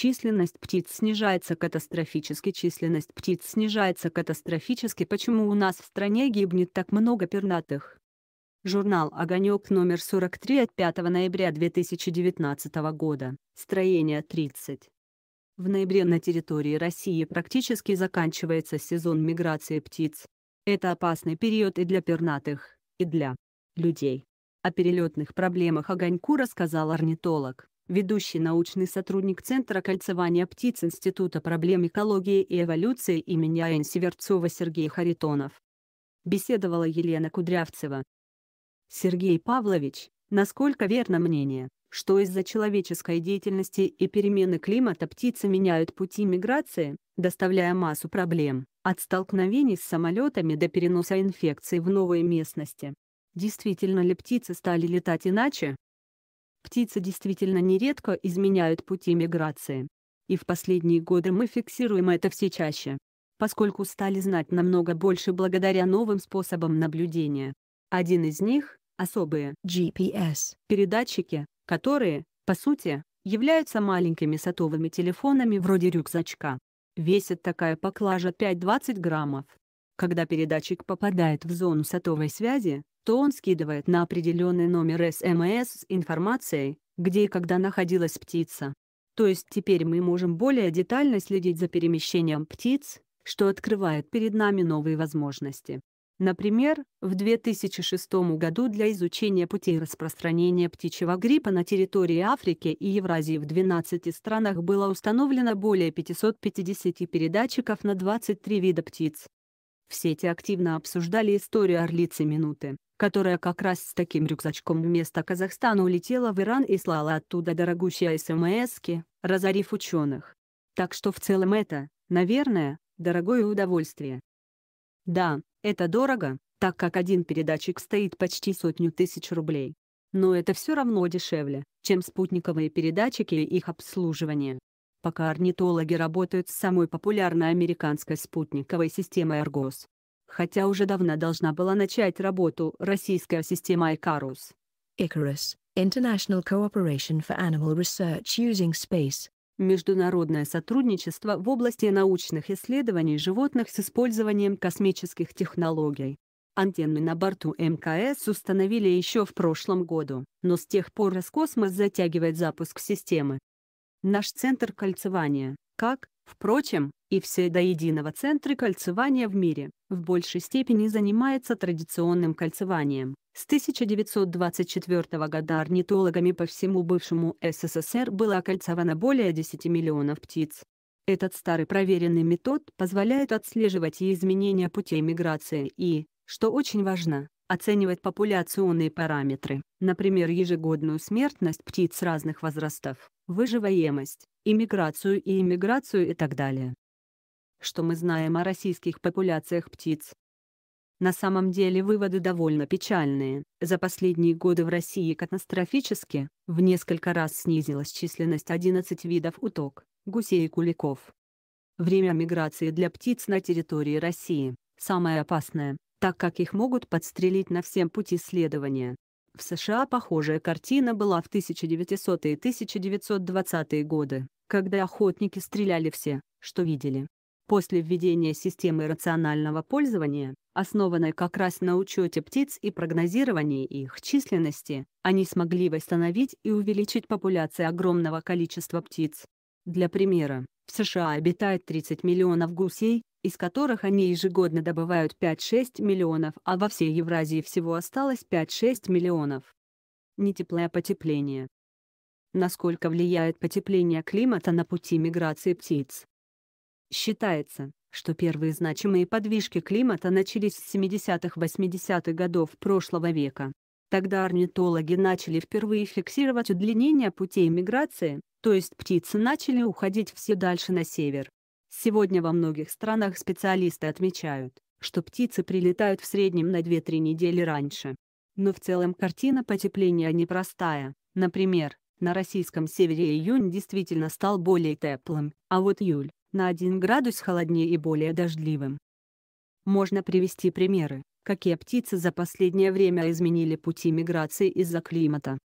численность птиц снижается катастрофически, численность птиц снижается катастрофически, почему у нас в стране гибнет так много пернатых. Журнал «Огонек» номер 43 от 5 ноября 2019 года, строение 30. В ноябре на территории России практически заканчивается сезон миграции птиц. Это опасный период и для пернатых, и для людей. О перелетных проблемах Огоньку рассказал орнитолог ведущий научный сотрудник Центра кольцевания птиц Института проблем экологии и эволюции имени А.Н. Северцова Сергей Харитонов. Беседовала Елена Кудрявцева. Сергей Павлович, насколько верно мнение, что из-за человеческой деятельности и перемены климата птицы меняют пути миграции, доставляя массу проблем, от столкновений с самолетами до переноса инфекций в новые местности. Действительно ли птицы стали летать иначе, Птицы действительно нередко изменяют пути миграции. И в последние годы мы фиксируем это все чаще. Поскольку стали знать намного больше благодаря новым способам наблюдения. Один из них — особые GPS-передатчики, которые, по сути, являются маленькими сотовыми телефонами вроде рюкзачка. Весит такая поклажа 5-20 граммов. Когда передатчик попадает в зону сотовой связи, то он скидывает на определенный номер СМС с информацией, где и когда находилась птица. То есть теперь мы можем более детально следить за перемещением птиц, что открывает перед нами новые возможности. Например, в 2006 году для изучения путей распространения птичьего гриппа на территории Африки и Евразии в 12 странах было установлено более 550 передатчиков на 23 вида птиц, все сети активно обсуждали историю орлицы минуты, которая как раз с таким рюкзачком вместо Казахстана улетела в Иран и слала оттуда дорогущие СМСки, разорив ученых. Так что в целом это, наверное, дорогое удовольствие. Да, это дорого, так как один передатчик стоит почти сотню тысяч рублей. Но это все равно дешевле, чем спутниковые передатчики и их обслуживание пока орнитологи работают с самой популярной американской спутниковой системой Аргос. Хотя уже давно должна была начать работу российская система Icarus. Icarus – International Cooperation for Animal Research Using Space. Международное сотрудничество в области научных исследований животных с использованием космических технологий. Антенны на борту МКС установили еще в прошлом году, но с тех пор Роскосмос затягивает запуск системы наш центр кольцевания, как, впрочем, и все до единого центры кольцевания в мире, в большей степени занимается традиционным кольцеванием. С 1924 года орнитологами по всему бывшему СССР было окольцевано более 10 миллионов птиц. Этот старый проверенный метод позволяет отслеживать и изменения путей миграции и, что очень важно, оценивать популяционные параметры, например ежегодную смертность птиц разных возрастов выживаемость, иммиграцию и иммиграцию и так далее. Что мы знаем о российских популяциях птиц? На самом деле выводы довольно печальные. За последние годы в России катастрофически, в несколько раз снизилась численность 11 видов уток, гусей и куликов. Время миграции для птиц на территории России – самое опасное, так как их могут подстрелить на всем пути следования. В США похожая картина была в 1900-е и 1920-е годы, когда охотники стреляли все, что видели. После введения системы рационального пользования, основанной как раз на учете птиц и прогнозировании их численности, они смогли восстановить и увеличить популяции огромного количества птиц. Для примера, в США обитает 30 миллионов гусей, из которых они ежегодно добывают 5-6 миллионов, а во всей Евразии всего осталось 5-6 миллионов. Нетеплое потепление. Насколько влияет потепление климата на пути миграции птиц? Считается, что первые значимые подвижки климата начались с 70-80-х годов прошлого века. Тогда орнитологи начали впервые фиксировать удлинение путей миграции, то есть птицы начали уходить все дальше на север. Сегодня во многих странах специалисты отмечают, что птицы прилетают в среднем на 2-3 недели раньше. Но в целом картина потепления непростая. Например, на российском севере июнь действительно стал более теплым, а вот июль – на 1 градус холоднее и более дождливым. Можно привести примеры, какие птицы за последнее время изменили пути миграции из-за климата.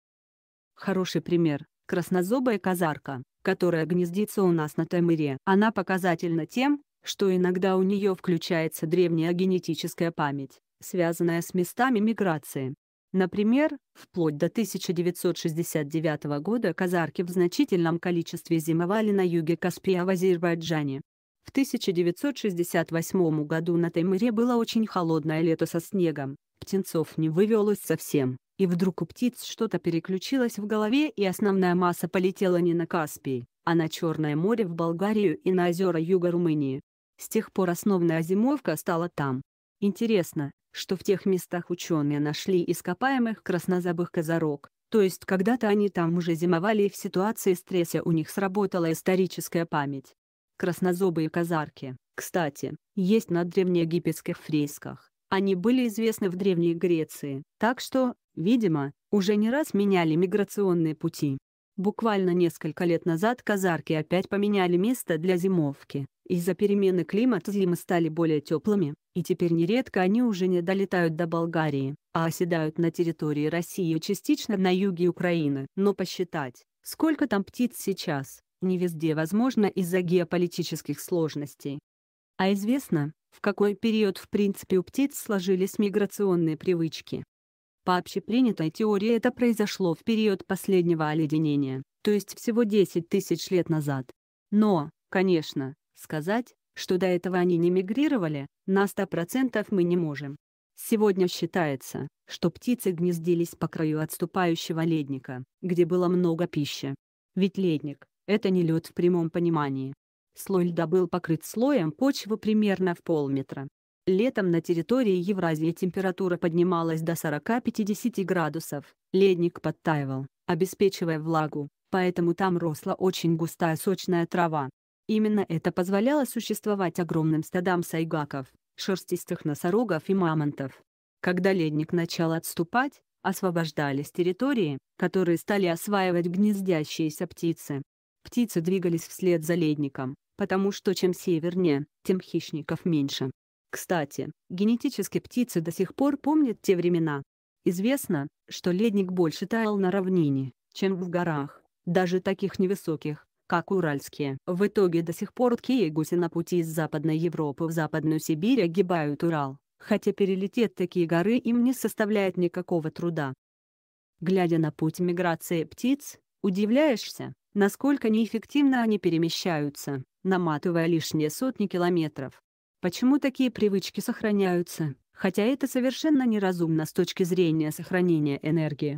Хороший пример – краснозобая казарка, которая гнездится у нас на Таймыре. Она показательна тем, что иногда у нее включается древняя генетическая память, связанная с местами миграции. Например, вплоть до 1969 года казарки в значительном количестве зимовали на юге Каспия в Азербайджане. В 1968 году на Таймыре было очень холодное лето со снегом, птенцов не вывелось совсем, и вдруг у птиц что-то переключилось в голове и основная масса полетела не на Каспий, а на Черное море в Болгарию и на озера юга Румынии. С тех пор основная зимовка стала там. Интересно, что в тех местах ученые нашли ископаемых краснозабых козорог, то есть когда-то они там уже зимовали и в ситуации стресса у них сработала историческая память. Краснозобые казарки, кстати, есть на древнеегипетских фресках. Они были известны в Древней Греции, так что, видимо, уже не раз меняли миграционные пути. Буквально несколько лет назад казарки опять поменяли место для зимовки. Из-за перемены климата зимы стали более теплыми, и теперь нередко они уже не долетают до Болгарии, а оседают на территории России частично на юге Украины. Но посчитать, сколько там птиц сейчас, не везде возможно из-за геополитических сложностей. А известно, в какой период в принципе у птиц сложились миграционные привычки. По общепринятой теории это произошло в период последнего оледенения, то есть всего 10 тысяч лет назад. Но, конечно, сказать, что до этого они не мигрировали, на 100% мы не можем. Сегодня считается, что птицы гнездились по краю отступающего ледника, где было много пищи. Ведь ледник — это не лед в прямом понимании. Слой льда был покрыт слоем почвы примерно в полметра. Летом на территории Евразии температура поднималась до 40-50 градусов, ледник подтаивал, обеспечивая влагу, поэтому там росла очень густая сочная трава. Именно это позволяло существовать огромным стадам сайгаков, шерстистых носорогов и мамонтов. Когда ледник начал отступать, освобождались территории, которые стали осваивать гнездящиеся птицы. Птицы двигались вслед за ледником, потому что чем севернее, тем хищников меньше. Кстати, генетически птицы до сих пор помнят те времена. Известно, что ледник больше таял на равнине, чем в горах, даже таких невысоких, как уральские. В итоге до сих пор такие гуси на пути из Западной Европы в Западную Сибирь огибают Урал, хотя перелететь такие горы им не составляет никакого труда. Глядя на путь миграции птиц, удивляешься, насколько неэффективно они перемещаются наматывая лишние сотни километров. Почему такие привычки сохраняются, хотя это совершенно неразумно с точки зрения сохранения энергии?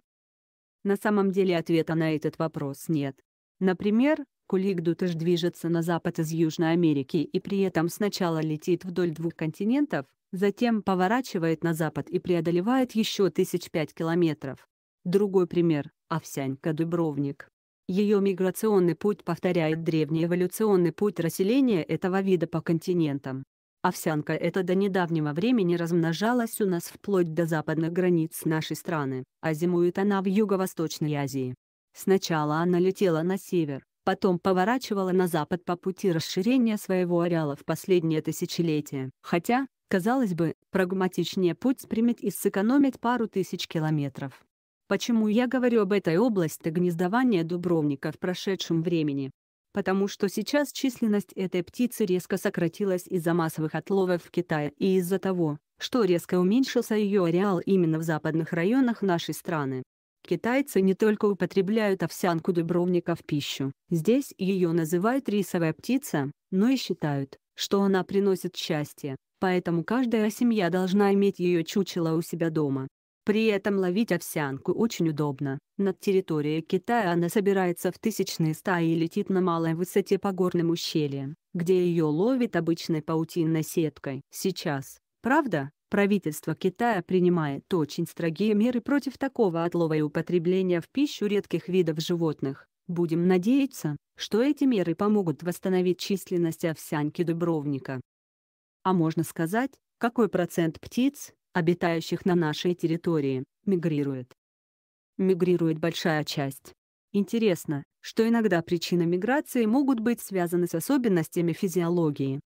На самом деле ответа на этот вопрос нет. Например, Кулик-Дутыш движется на запад из Южной Америки и при этом сначала летит вдоль двух континентов, затем поворачивает на запад и преодолевает еще тысяч пять километров. Другой пример – Овсянька-Дубровник. Ее миграционный путь повторяет древний эволюционный путь расселения этого вида по континентам. Овсянка эта до недавнего времени размножалась у нас вплоть до западных границ нашей страны, а зимует она в Юго-Восточной Азии. Сначала она летела на север, потом поворачивала на запад по пути расширения своего ареала в последнее тысячелетие. Хотя, казалось бы, прагматичнее путь спрямить и сэкономить пару тысяч километров. Почему я говорю об этой области гнездования дубровника в прошедшем времени? Потому что сейчас численность этой птицы резко сократилась из-за массовых отловов в Китае и из-за того, что резко уменьшился ее ареал именно в западных районах нашей страны. Китайцы не только употребляют овсянку дубровника в пищу, здесь ее называют рисовая птица, но и считают, что она приносит счастье, поэтому каждая семья должна иметь ее чучело у себя дома. При этом ловить овсянку очень удобно. Над территорией Китая она собирается в тысячные стаи и летит на малой высоте по горным ущельям, где ее ловит обычной паутинной сеткой. Сейчас, правда, правительство Китая принимает очень строгие меры против такого отлова и употребления в пищу редких видов животных. Будем надеяться, что эти меры помогут восстановить численность овсянки Дубровника. А можно сказать, какой процент птиц, обитающих на нашей территории, мигрирует. Мигрирует большая часть. Интересно, что иногда причины миграции могут быть связаны с особенностями физиологии.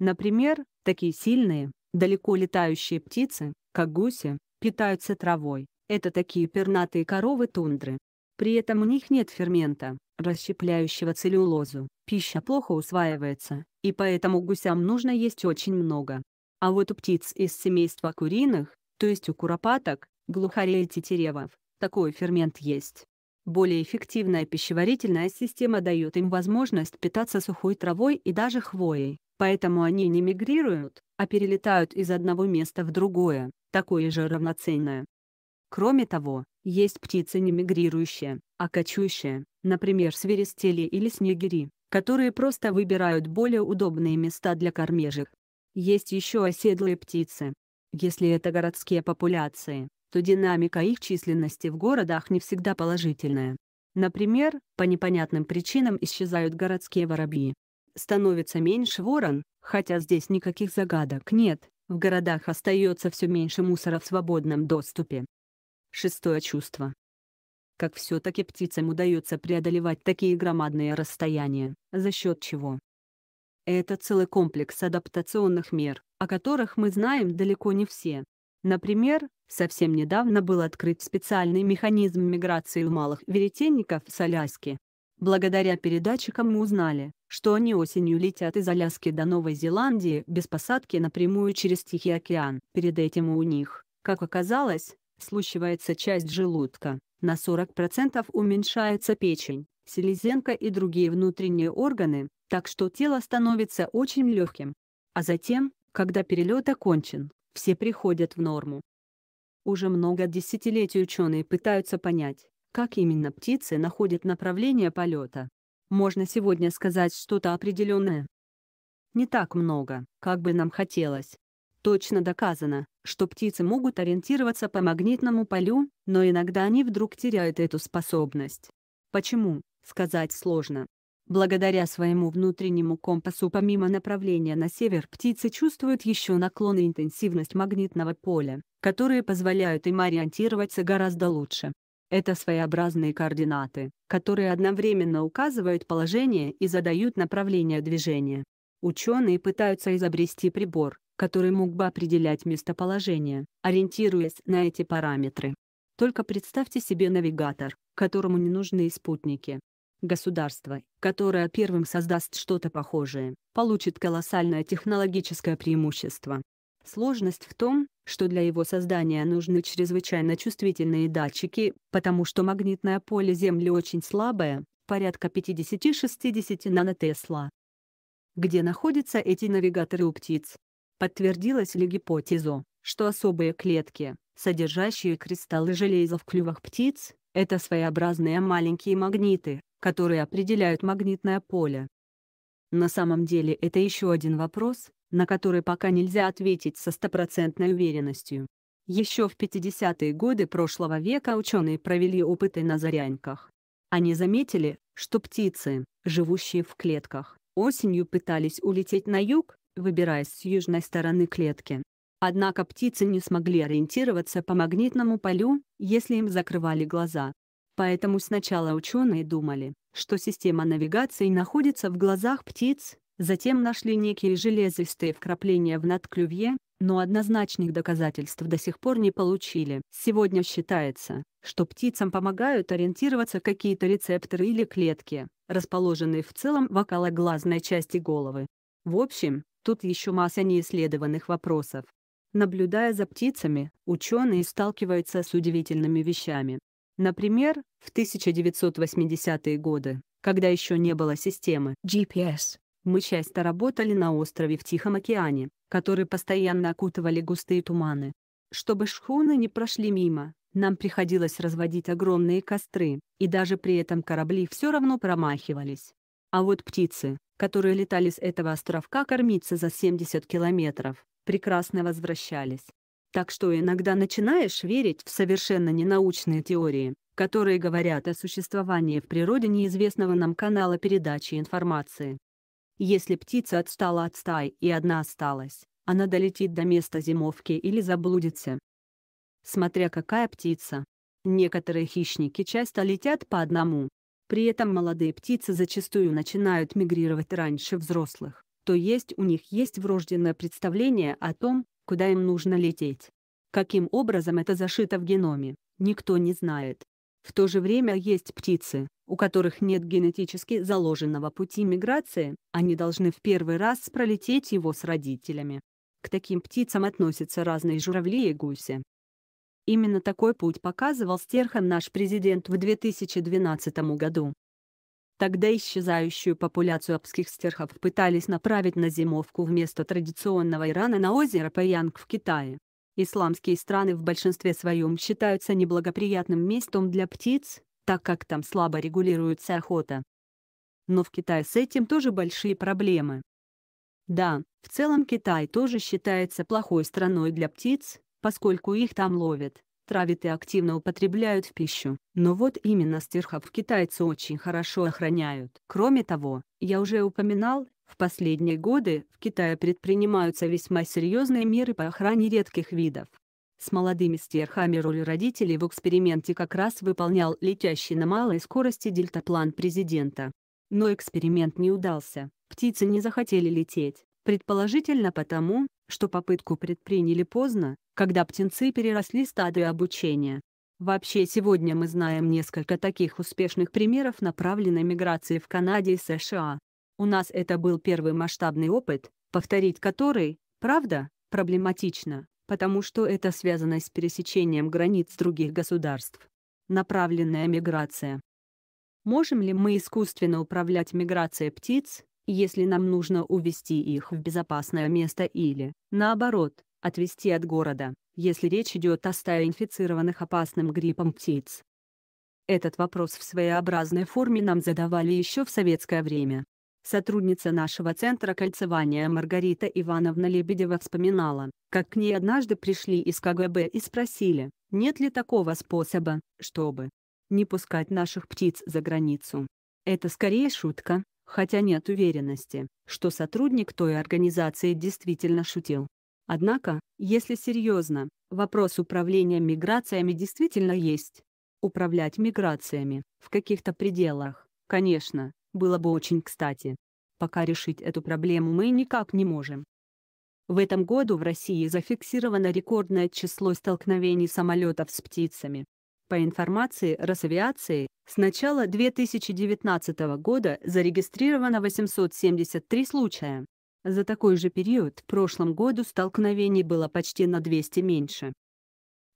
Например, такие сильные, далеко летающие птицы, как гуси, питаются травой. Это такие пернатые коровы тундры. При этом у них нет фермента, расщепляющего целлюлозу. Пища плохо усваивается, и поэтому гусям нужно есть очень много. А вот у птиц из семейства куриных, то есть у куропаток, глухарей и тетеревов, такой фермент есть. Более эффективная пищеварительная система дает им возможность питаться сухой травой и даже хвоей, поэтому они не мигрируют, а перелетают из одного места в другое, такое же равноценное. Кроме того, есть птицы не мигрирующие, а кочующие, например свиристели или снегири, которые просто выбирают более удобные места для кормежек. Есть еще оседлые птицы. Если это городские популяции, то динамика их численности в городах не всегда положительная. Например, по непонятным причинам исчезают городские воробьи. Становится меньше ворон, хотя здесь никаких загадок нет, в городах остается все меньше мусора в свободном доступе. Шестое чувство. Как все-таки птицам удается преодолевать такие громадные расстояния, за счет чего? Это целый комплекс адаптационных мер, о которых мы знаем далеко не все. Например, совсем недавно был открыт специальный механизм миграции малых веретенников с Аляски. Благодаря передатчикам мы узнали, что они осенью летят из Аляски до Новой Зеландии без посадки напрямую через Тихий океан. Перед этим у них, как оказалось, случивается часть желудка, на 40% уменьшается печень, селезенка и другие внутренние органы, так что тело становится очень легким. А затем, когда перелет окончен, все приходят в норму. Уже много десятилетий ученые пытаются понять, как именно птицы находят направление полета. Можно сегодня сказать что-то определенное? Не так много, как бы нам хотелось. Точно доказано, что птицы могут ориентироваться по магнитному полю, но иногда они вдруг теряют эту способность. Почему, сказать сложно. Благодаря своему внутреннему компасу помимо направления на север птицы чувствуют еще наклон и интенсивность магнитного поля, которые позволяют им ориентироваться гораздо лучше. Это своеобразные координаты, которые одновременно указывают положение и задают направление движения. Ученые пытаются изобрести прибор, который мог бы определять местоположение, ориентируясь на эти параметры. Только представьте себе навигатор, которому не нужны спутники, Государство, которое первым создаст что-то похожее, получит колоссальное технологическое преимущество. Сложность в том, что для его создания нужны чрезвычайно чувствительные датчики, потому что магнитное поле Земли очень слабое, порядка 50-60 нанотесла. Где находятся эти навигаторы у птиц? Подтвердилась ли гипотеза, что особые клетки, содержащие кристаллы железа в клювах птиц, это своеобразные маленькие магниты, которые определяют магнитное поле. На самом деле это еще один вопрос, на который пока нельзя ответить со стопроцентной уверенностью. Еще в 50-е годы прошлого века ученые провели опыты на заряньках. Они заметили, что птицы, живущие в клетках, осенью пытались улететь на юг, выбираясь с южной стороны клетки. Однако птицы не смогли ориентироваться по магнитному полю, если им закрывали глаза. Поэтому сначала ученые думали, что система навигации находится в глазах птиц, затем нашли некие железистые вкрапления в надклювье, но однозначных доказательств до сих пор не получили. Сегодня считается, что птицам помогают ориентироваться какие-то рецепторы или клетки, расположенные в целом в окологлазной части головы. В общем, тут еще масса неисследованных вопросов. Наблюдая за птицами, ученые сталкиваются с удивительными вещами. Например, в 1980-е годы, когда еще не было системы GPS, мы часто работали на острове в Тихом океане, который постоянно окутывали густые туманы. Чтобы шхуны не прошли мимо, нам приходилось разводить огромные костры, и даже при этом корабли все равно промахивались. А вот птицы, которые летали с этого островка кормиться за 70 километров, прекрасно возвращались. Так что иногда начинаешь верить в совершенно ненаучные теории, которые говорят о существовании в природе неизвестного нам канала передачи информации. Если птица отстала от стаи и одна осталась, она долетит до места зимовки или заблудится. Смотря какая птица. Некоторые хищники часто летят по одному. При этом молодые птицы зачастую начинают мигрировать раньше взрослых, то есть у них есть врожденное представление о том, куда им нужно лететь. Каким образом это зашито в геноме, никто не знает. В то же время есть птицы, у которых нет генетически заложенного пути миграции, они должны в первый раз пролететь его с родителями. К таким птицам относятся разные журавли и гуси. Именно такой путь показывал стерхам наш президент в 2012 году. Тогда исчезающую популяцию апских стерхов пытались направить на зимовку вместо традиционного Ирана на озеро Паянг в Китае. Исламские страны в большинстве своем считаются неблагоприятным местом для птиц, так как там слабо регулируется охота. Но в Китае с этим тоже большие проблемы. Да, в целом Китай тоже считается плохой страной для птиц, поскольку их там ловят травят и активно употребляют в пищу. Но вот именно стерхов китайцы очень хорошо охраняют. Кроме того, я уже упоминал, в последние годы в Китае предпринимаются весьма серьезные меры по охране редких видов. С молодыми стерхами роль родителей в эксперименте как раз выполнял летящий на малой скорости дельтаплан президента. Но эксперимент не удался, птицы не захотели лететь, Предположительно потому, что попытку предприняли поздно, когда птенцы переросли стадию обучения. Вообще сегодня мы знаем несколько таких успешных примеров направленной миграции в Канаде и США. У нас это был первый масштабный опыт, повторить который, правда, проблематично, потому что это связано с пересечением границ других государств. Направленная миграция. Можем ли мы искусственно управлять миграцией птиц, если нам нужно увести их в безопасное место или, наоборот, отвести от города, если речь идет о стае инфицированных опасным гриппом птиц. Этот вопрос в своеобразной форме нам задавали еще в советское время. Сотрудница нашего центра кольцевания Маргарита Ивановна Лебедева вспоминала, как к ней однажды пришли из КГБ и спросили, нет ли такого способа, чтобы не пускать наших птиц за границу. Это скорее шутка, хотя нет уверенности, что сотрудник той организации действительно шутил. Однако, если серьезно, вопрос управления миграциями действительно есть. Управлять миграциями, в каких-то пределах, конечно, было бы очень кстати. Пока решить эту проблему мы никак не можем. В этом году в России зафиксировано рекордное число столкновений самолетов с птицами. По информации Росавиации, с начала 2019 года зарегистрировано 873 случая. За такой же период в прошлом году столкновений было почти на 200 меньше.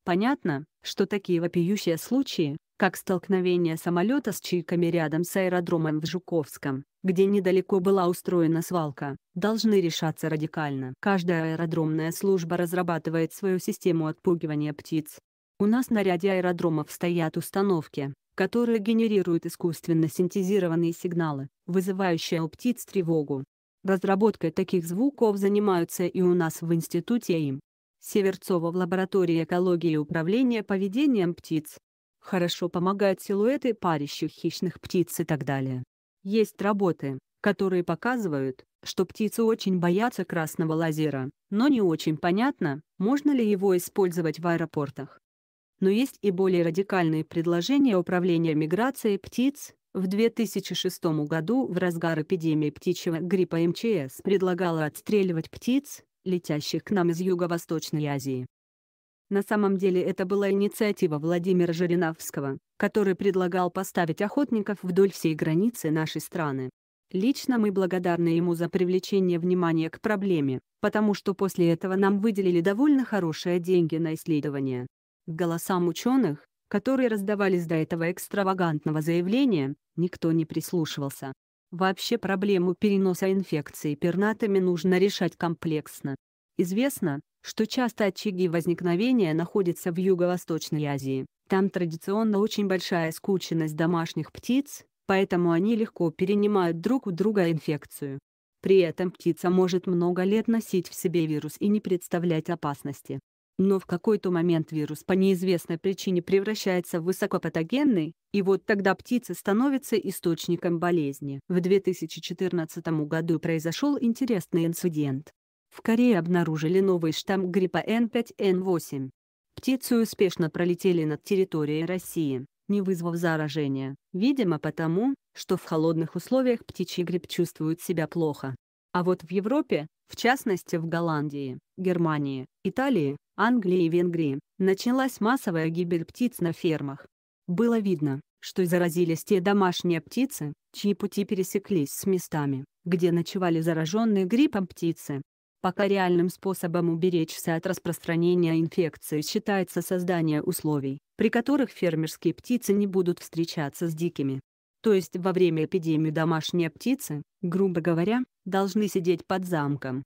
Понятно, что такие вопиющие случаи, как столкновение самолета с чайками рядом с аэродромом в Жуковском, где недалеко была устроена свалка, должны решаться радикально. Каждая аэродромная служба разрабатывает свою систему отпугивания птиц, у нас на ряде аэродромов стоят установки, которые генерируют искусственно синтезированные сигналы, вызывающие у птиц тревогу. Разработкой таких звуков занимаются и у нас в институте им. Северцова в лаборатории экологии и управления поведением птиц. Хорошо помогают силуэты парящих хищных птиц и так далее. Есть работы, которые показывают, что птицы очень боятся красного лазера, но не очень понятно, можно ли его использовать в аэропортах но есть и более радикальные предложения Управления миграцией птиц. В 2006 году в разгар эпидемии птичьего гриппа МЧС предлагала отстреливать птиц, летящих к нам из Юго-Восточной Азии. На самом деле это была инициатива Владимира Жириновского, который предлагал поставить охотников вдоль всей границы нашей страны. Лично мы благодарны ему за привлечение внимания к проблеме, потому что после этого нам выделили довольно хорошие деньги на исследование голосам ученых, которые раздавались до этого экстравагантного заявления, никто не прислушивался. Вообще проблему переноса инфекции пернатыми нужно решать комплексно. Известно, что часто очаги возникновения находятся в Юго-Восточной Азии. Там традиционно очень большая скученность домашних птиц, поэтому они легко перенимают друг у друга инфекцию. При этом птица может много лет носить в себе вирус и не представлять опасности. Но в какой-то момент вирус по неизвестной причине превращается в высокопатогенный, и вот тогда птица становится источником болезни. В 2014 году произошел интересный инцидент. В Корее обнаружили новый штамм гриппа N5N8. Птицы успешно пролетели над территорией России, не вызвав заражения, видимо потому, что в холодных условиях птичий грипп чувствует себя плохо. А вот в Европе, в частности в Голландии, Германии, Италии, Англии и Венгрии, началась массовая гибель птиц на фермах. Было видно, что заразились те домашние птицы, чьи пути пересеклись с местами, где ночевали зараженные гриппом птицы. Пока реальным способом уберечься от распространения инфекции считается создание условий, при которых фермерские птицы не будут встречаться с дикими. То есть во время эпидемии домашние птицы, грубо говоря, должны сидеть под замком.